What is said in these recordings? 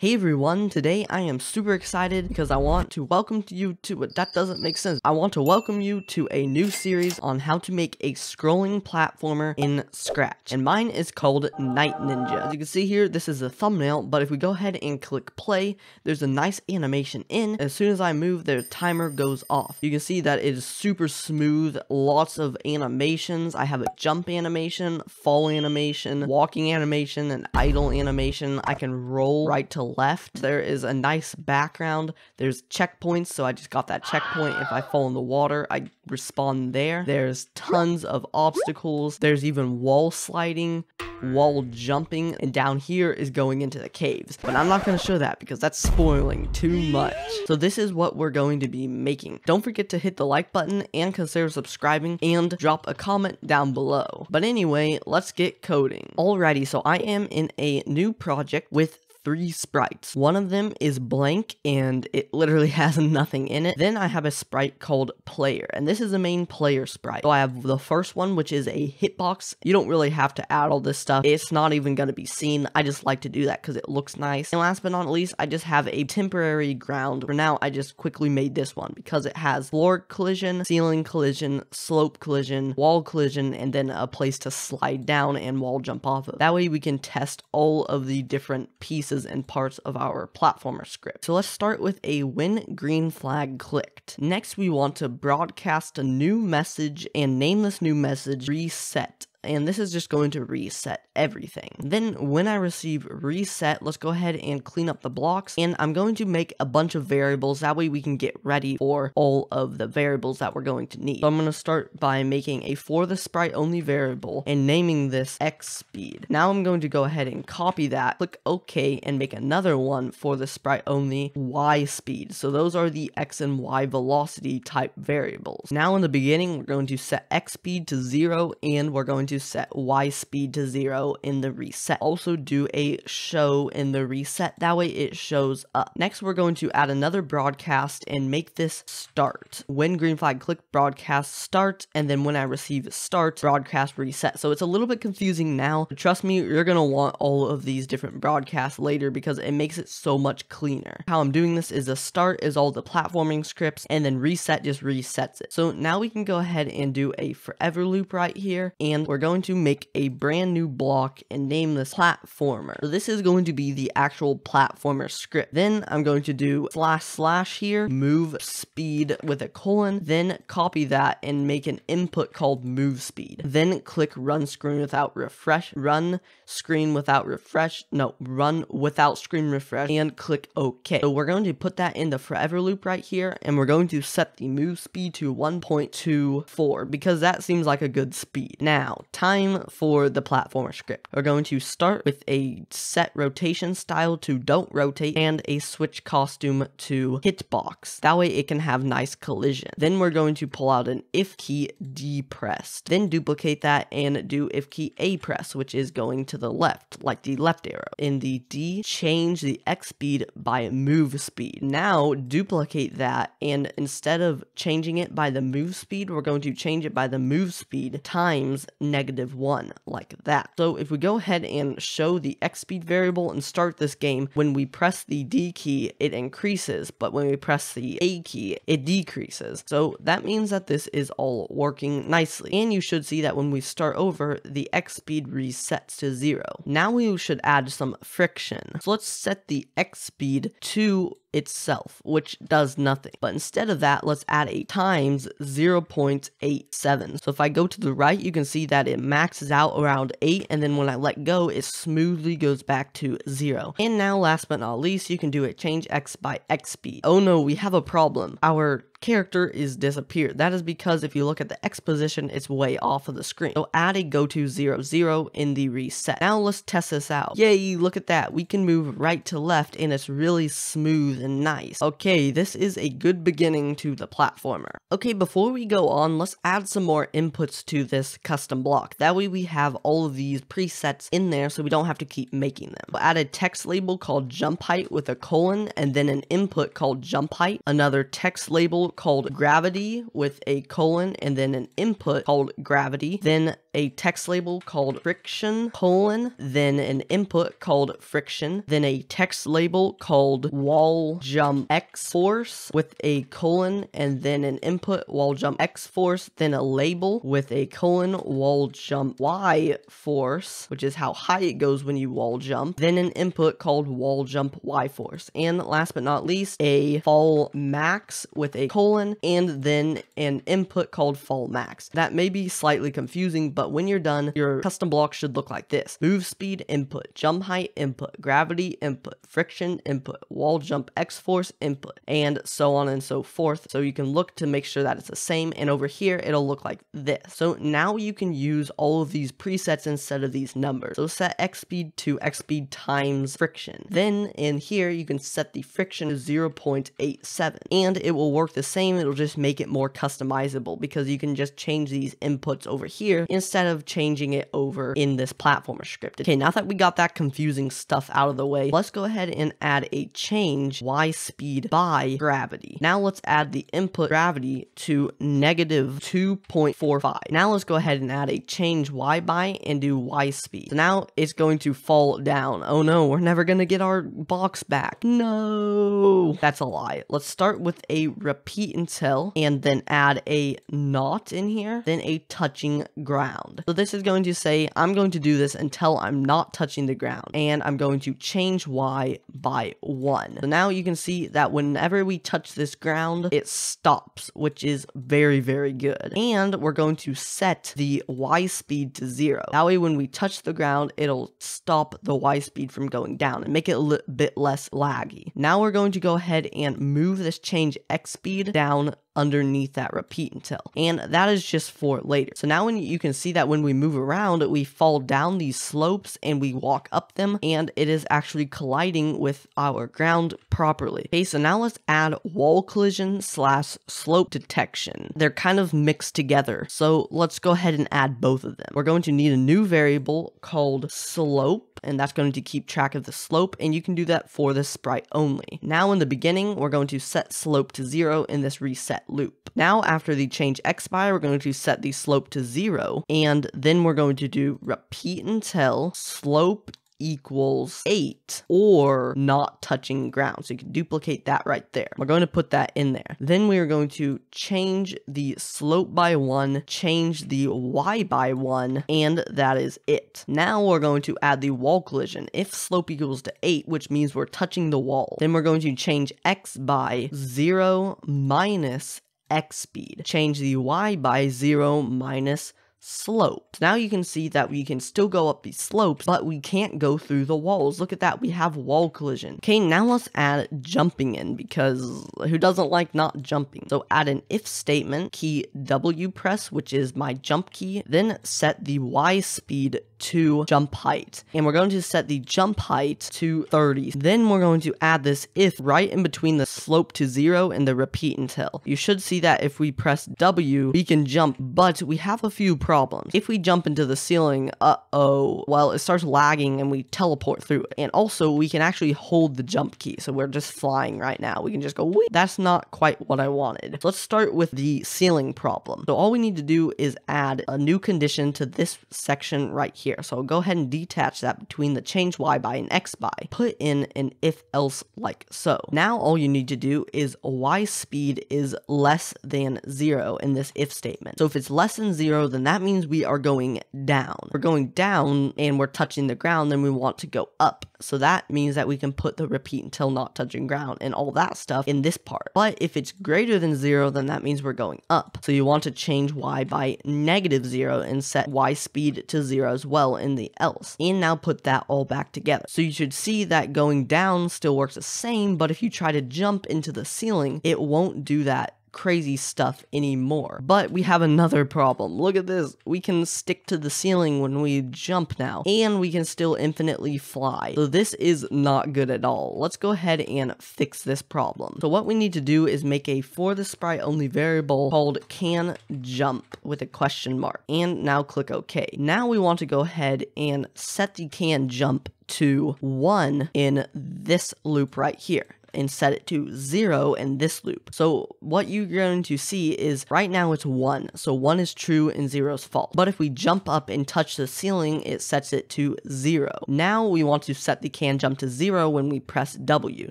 Hey everyone, today I am super excited because I want to welcome you to- that doesn't make sense. I want to welcome you to a new series on how to make a scrolling platformer in Scratch, and mine is called Night Ninja. As you can see here, this is a thumbnail, but if we go ahead and click play, there's a nice animation in. As soon as I move, the timer goes off. You can see that it is super smooth, lots of animations. I have a jump animation, fall animation, walking animation, an idle animation. I can roll right to left. There is a nice background. There's checkpoints, so I just got that checkpoint. If I fall in the water, I respawn there. There's tons of obstacles. There's even wall sliding, wall jumping, and down here is going into the caves. But I'm not going to show that because that's spoiling too much. So this is what we're going to be making. Don't forget to hit the like button and consider subscribing and drop a comment down below. But anyway, let's get coding. Alrighty, so I am in a new project with three sprites. One of them is blank and it literally has nothing in it. Then I have a sprite called player and this is the main player sprite. So I have the first one which is a hitbox. You don't really have to add all this stuff. It's not even going to be seen. I just like to do that because it looks nice. And last but not least, I just have a temporary ground. For now, I just quickly made this one because it has floor collision, ceiling collision, slope collision, wall collision, and then a place to slide down and wall jump off of. That way we can test all of the different pieces pieces and parts of our platformer script. So let's start with a when green flag clicked. Next, we want to broadcast a new message and name this new message reset and this is just going to reset everything. Then when I receive reset, let's go ahead and clean up the blocks, and I'm going to make a bunch of variables, that way we can get ready for all of the variables that we're going to need. So I'm going to start by making a for the sprite only variable and naming this x speed. Now I'm going to go ahead and copy that, click OK, and make another one for the sprite only y speed. So those are the x and y velocity type variables. Now in the beginning, we're going to set x speed to 0, and we're going to to set Y speed to zero in the reset. Also do a show in the reset, that way it shows up. Next, we're going to add another broadcast and make this start. When green flag click broadcast start, and then when I receive start, broadcast reset. So it's a little bit confusing now. Trust me, you're gonna want all of these different broadcasts later because it makes it so much cleaner. How I'm doing this is the start is all the platforming scripts and then reset just resets it. So now we can go ahead and do a forever loop right here and we're going to make a brand new block and name this platformer. So this is going to be the actual platformer script. Then I'm going to do slash slash here, move speed with a colon, then copy that and make an input called move speed. Then click run screen without refresh, run screen without refresh, no, run without screen refresh, and click OK. So we're going to put that in the forever loop right here, and we're going to set the move speed to 1.24 because that seems like a good speed. Now, time for the platformer script. We're going to start with a set rotation style to don't rotate and a switch costume to hitbox. That way it can have nice collision. Then we're going to pull out an if key depressed. Then duplicate that and do if key A press, which is going to the left, like the left arrow. In the D, change the X speed by move speed. Now duplicate that and instead of changing it by the move speed, we're going to change it by the move speed times negative negative 1, like that. So if we go ahead and show the x speed variable and start this game, when we press the D key, it increases, but when we press the A key, it decreases. So that means that this is all working nicely. And you should see that when we start over, the x speed resets to 0. Now we should add some friction. So let's set the x speed to itself, which does nothing. But instead of that, let's add a times 0.87. So if I go to the right, you can see that it maxes out around 8, and then when I let go, it smoothly goes back to 0. And now, last but not least, you can do a change x by xp. Oh no, we have a problem. Our character is disappeared. That is because if you look at the exposition, it's way off of the screen. So add a go to 0, 0 in the reset. Now let's test this out. Yay, look at that. We can move right to left and it's really smooth and nice. Okay, this is a good beginning to the platformer. Okay, before we go on, let's add some more inputs to this custom block. That way we have all of these presets in there so we don't have to keep making them. We'll add a text label called jump height with a colon and then an input called jump height, another text label called gravity with a colon and then an input called gravity, then a text label called friction colon, then an input called friction, then a text label called wall jump x force with a colon and then an input wall jump x force, then a label with a colon wall jump y force, which is how high it goes when you wall jump, then an input called wall jump y force. And last but not least, a fall max with a colon colon, and then an input called fall max. That may be slightly confusing, but when you're done, your custom block should look like this. Move speed input, jump height input, gravity input, friction input, wall jump x-force input, and so on and so forth. So you can look to make sure that it's the same, and over here, it'll look like this. So now you can use all of these presets instead of these numbers. So set x speed to x speed times friction. Then in here, you can set the friction to 0.87, and it will work the same, it'll just make it more customizable because you can just change these inputs over here instead of changing it over in this platformer script. Okay, now that we got that confusing stuff out of the way, let's go ahead and add a change y speed by gravity. Now let's add the input gravity to negative 2.45. Now let's go ahead and add a change y by and do y speed. So now it's going to fall down. Oh no, we're never going to get our box back. No, that's a lie. Let's start with a repeat heat and and then add a not in here, then a touching ground. So this is going to say, I'm going to do this until I'm not touching the ground, and I'm going to change y by 1. So now you can see that whenever we touch this ground, it stops, which is very, very good. And we're going to set the y speed to 0. That way when we touch the ground, it'll stop the y speed from going down and make it a bit less laggy. Now we're going to go ahead and move this change x speed bleed down underneath that repeat until. And that is just for later. So now when you can see that when we move around, we fall down these slopes and we walk up them and it is actually colliding with our ground properly. Okay, so now let's add wall collision slash slope detection. They're kind of mixed together. So let's go ahead and add both of them. We're going to need a new variable called slope and that's going to keep track of the slope and you can do that for the sprite only. Now in the beginning we're going to set slope to 0 in this reset loop. Now after the change expire we're going to set the slope to 0 and then we're going to do repeat until slope equals 8 or not touching ground. So you can duplicate that right there. We're going to put that in there. Then we are going to change the slope by 1, change the y by 1, and that is it. Now we're going to add the wall collision. If slope equals to 8, which means we're touching the wall, then we're going to change x by 0 minus x speed. Change the y by 0 minus slopes. Now you can see that we can still go up these slopes, but we can't go through the walls. Look at that, we have wall collision. Okay, now let's add jumping in because who doesn't like not jumping? So add an if statement, key W press, which is my jump key, then set the Y speed to jump height. And we're going to set the jump height to 30. Then we're going to add this if right in between the slope to 0 and the repeat until. You should see that if we press W, we can jump, but we have a few problems. If we jump into the ceiling, uh-oh, well, it starts lagging and we teleport through it. And also, we can actually hold the jump key, so we're just flying right now. We can just go, That's not quite what I wanted. Let's start with the ceiling problem. So all we need to do is add a new condition to this section right here here. So go ahead and detach that between the change y by and x by. Put in an if else like so. Now all you need to do is y speed is less than zero in this if statement. So if it's less than zero, then that means we are going down. We're going down and we're touching the ground, then we want to go up. So that means that we can put the repeat until not touching ground and all that stuff in this part. But if it's greater than zero, then that means we're going up. So you want to change y by negative zero and set y speed to zero as well well in the else, and now put that all back together. So you should see that going down still works the same, but if you try to jump into the ceiling, it won't do that crazy stuff anymore. But we have another problem. Look at this. We can stick to the ceiling when we jump now, and we can still infinitely fly. So this is not good at all. Let's go ahead and fix this problem. So what we need to do is make a for the sprite only variable called can jump with a question mark, and now click OK. Now we want to go ahead and set the can jump to 1 in this loop right here and set it to zero in this loop. So what you're going to see is right now it's one. So one is true and zero is false. But if we jump up and touch the ceiling, it sets it to zero. Now we want to set the can jump to zero when we press W.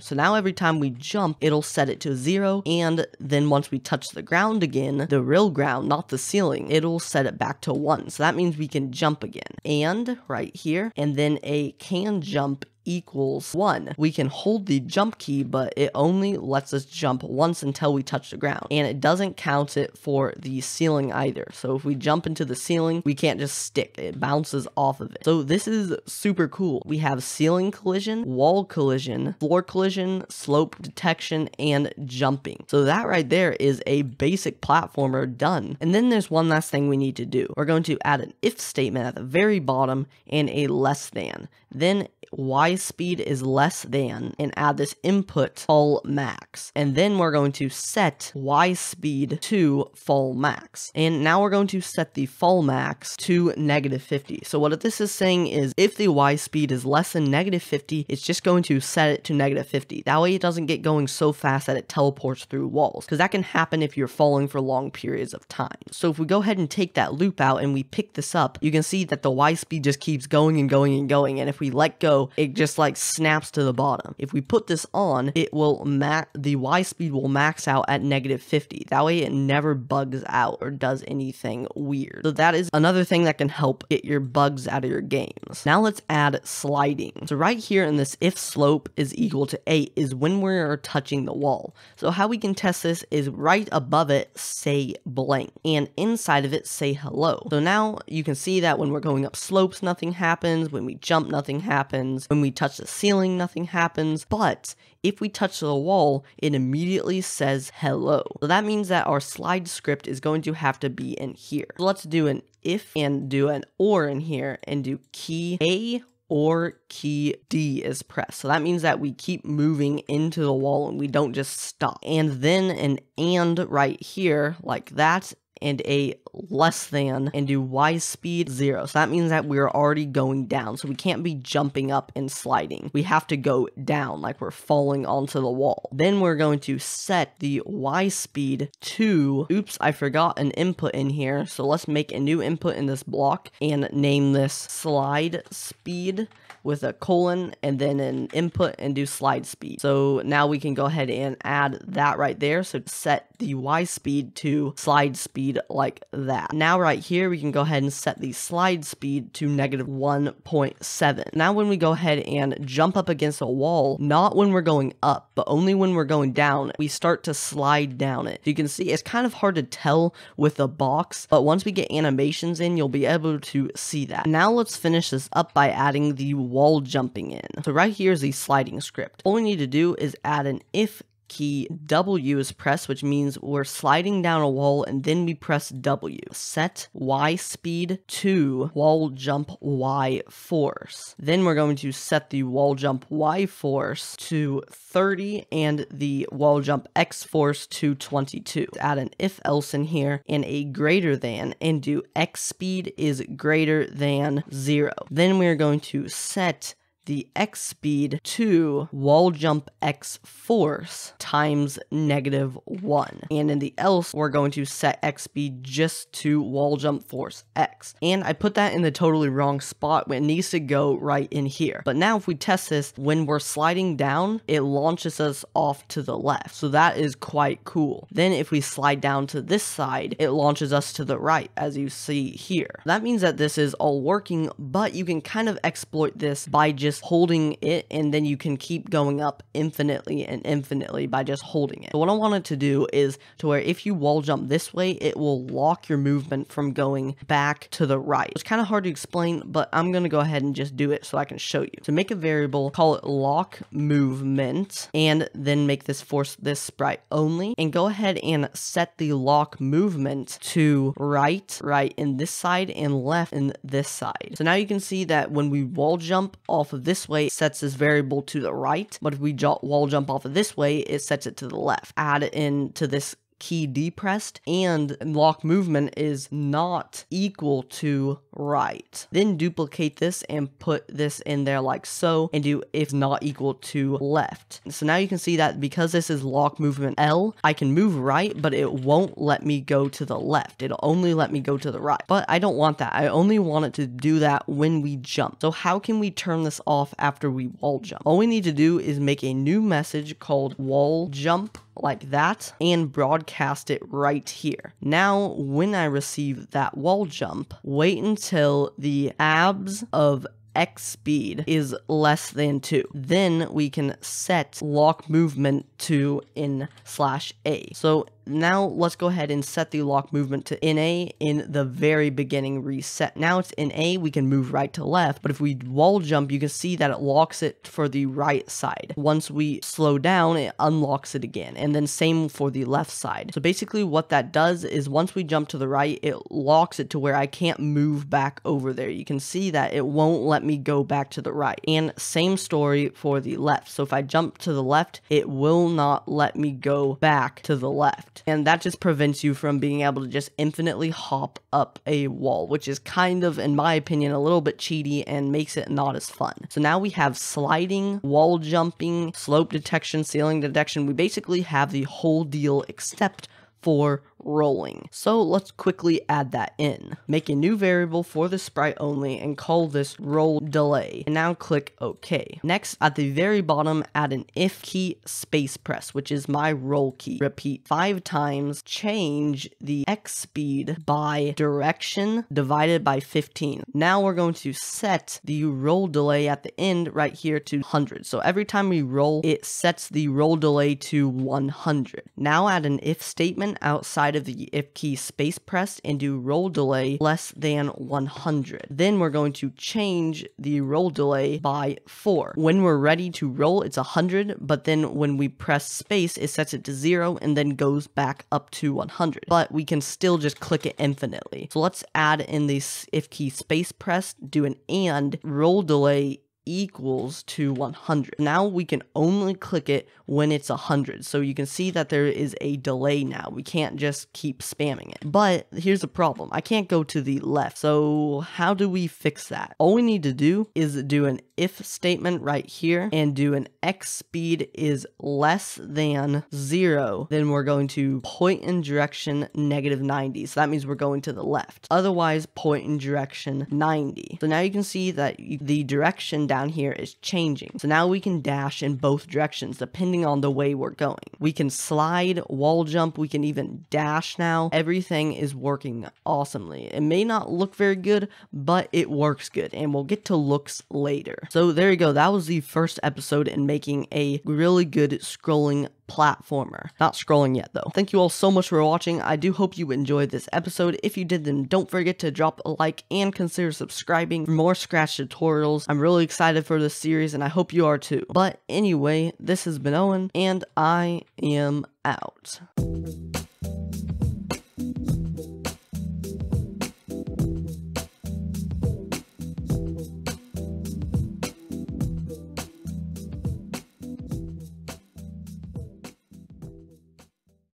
So now every time we jump, it'll set it to zero. And then once we touch the ground again, the real ground, not the ceiling, it'll set it back to one. So that means we can jump again and right here and then a can jump equals 1. We can hold the jump key, but it only lets us jump once until we touch the ground. And it doesn't count it for the ceiling either. So if we jump into the ceiling, we can't just stick. It bounces off of it. So this is super cool. We have ceiling collision, wall collision, floor collision, slope detection, and jumping. So that right there is a basic platformer done. And then there's one last thing we need to do. We're going to add an if statement at the very bottom and a less than. Then y speed is less than and add this input full max. And then we're going to set y speed to full max. And now we're going to set the full max to negative 50. So what this is saying is if the y speed is less than negative 50, it's just going to set it to negative 50. That way it doesn't get going so fast that it teleports through walls because that can happen if you're falling for long periods of time. So if we go ahead and take that loop out and we pick this up, you can see that the y speed just keeps going and going and going. And if we let go, it just like snaps to the bottom. If we put this on, it will max, the Y speed will max out at negative 50. That way it never bugs out or does anything weird. So that is another thing that can help get your bugs out of your games. Now let's add sliding. So right here in this if slope is equal to 8 is when we're touching the wall. So how we can test this is right above it say blank and inside of it say hello. So now you can see that when we're going up slopes nothing happens, when we jump nothing happens, when we we touch the ceiling, nothing happens. But if we touch the wall, it immediately says hello. So that means that our slide script is going to have to be in here. So let's do an if and do an or in here and do key A or key D is pressed. So that means that we keep moving into the wall and we don't just stop. And then an and right here like that and a less than and do y speed 0. So that means that we're already going down. So we can't be jumping up and sliding. We have to go down like we're falling onto the wall. Then we're going to set the y speed to, oops, I forgot an input in here. So let's make a new input in this block and name this slide speed with a colon and then an input and do slide speed. So now we can go ahead and add that right there. So set the Y speed to slide speed like that. Now right here, we can go ahead and set the slide speed to negative 1.7. Now when we go ahead and jump up against a wall, not when we're going up, but only when we're going down, we start to slide down it. You can see it's kind of hard to tell with a box, but once we get animations in, you'll be able to see that. Now let's finish this up by adding the wall jumping in. So right here is the sliding script. All we need to do is add an if key W is pressed, which means we're sliding down a wall and then we press W. Set Y speed to wall jump Y force. Then we're going to set the wall jump Y force to 30 and the wall jump X force to 22. Add an if else in here and a greater than and do X speed is greater than zero. Then we're going to set the X speed to wall jump X force times negative one. And in the else, we're going to set X speed just to wall jump force X. And I put that in the totally wrong spot when it needs to go right in here. But now if we test this, when we're sliding down, it launches us off to the left. So that is quite cool. Then if we slide down to this side, it launches us to the right, as you see here. That means that this is all working, but you can kind of exploit this by just just holding it and then you can keep going up infinitely and infinitely by just holding it. So what I wanted to do is to where if you wall jump this way, it will lock your movement from going back to the right. It's kind of hard to explain, but I'm going to go ahead and just do it so I can show you. So make a variable, call it lock movement, and then make this force this sprite only, and go ahead and set the lock movement to right, right in this side, and left in this side. So now you can see that when we wall jump off of of this way, it sets this variable to the right. But if we wall jump off of this way, it sets it to the left. Add in to this key depressed and lock movement is not equal to right. Then duplicate this and put this in there like so and do if not equal to left. So now you can see that because this is lock movement L, I can move right, but it won't let me go to the left. It'll only let me go to the right. But I don't want that. I only want it to do that when we jump. So how can we turn this off after we wall jump? All we need to do is make a new message called wall jump like that and broadcast it right here. Now, when I receive that wall jump, wait until the abs of X speed is less than 2. Then we can set lock movement to in slash A. So now let's go ahead and set the lock movement to NA in the very beginning reset. Now it's NA, we can move right to left, but if we wall jump, you can see that it locks it for the right side. Once we slow down, it unlocks it again, and then same for the left side. So basically what that does is once we jump to the right, it locks it to where I can't move back over there. You can see that it won't let me go back to the right. And same story for the left. So if I jump to the left, it will not let me go back to the left. And that just prevents you from being able to just infinitely hop up a wall, which is kind of, in my opinion, a little bit cheaty and makes it not as fun. So now we have sliding, wall jumping, slope detection, ceiling detection. We basically have the whole deal except for rolling. So let's quickly add that in. Make a new variable for the sprite only and call this roll delay. And now click OK. Next, at the very bottom, add an if key space press, which is my roll key. Repeat five times, change the x speed by direction divided by 15. Now we're going to set the roll delay at the end right here to 100. So every time we roll, it sets the roll delay to 100. Now add an if statement outside side of the if key space pressed and do roll delay less than 100. Then we're going to change the roll delay by 4. When we're ready to roll, it's 100, but then when we press space, it sets it to 0 and then goes back up to 100. But we can still just click it infinitely. So let's add in the if key space pressed, do an and, roll delay equals to 100. Now we can only click it when it's 100. So you can see that there is a delay now. We can't just keep spamming it. But here's the problem. I can't go to the left. So how do we fix that? All we need to do is do an if statement right here and do an x speed is less than zero. Then we're going to point in direction negative 90. So that means we're going to the left. Otherwise point in direction 90. So now you can see that the direction down down here is changing. So now we can dash in both directions depending on the way we're going. We can slide, wall jump, we can even dash now. Everything is working awesomely. It may not look very good, but it works good and we'll get to looks later. So there you go. That was the first episode in making a really good scrolling platformer. Not scrolling yet though. Thank you all so much for watching. I do hope you enjoyed this episode. If you did then don't forget to drop a like and consider subscribing for more Scratch tutorials. I'm really excited for this series and I hope you are too. But anyway, this has been Owen and I am out.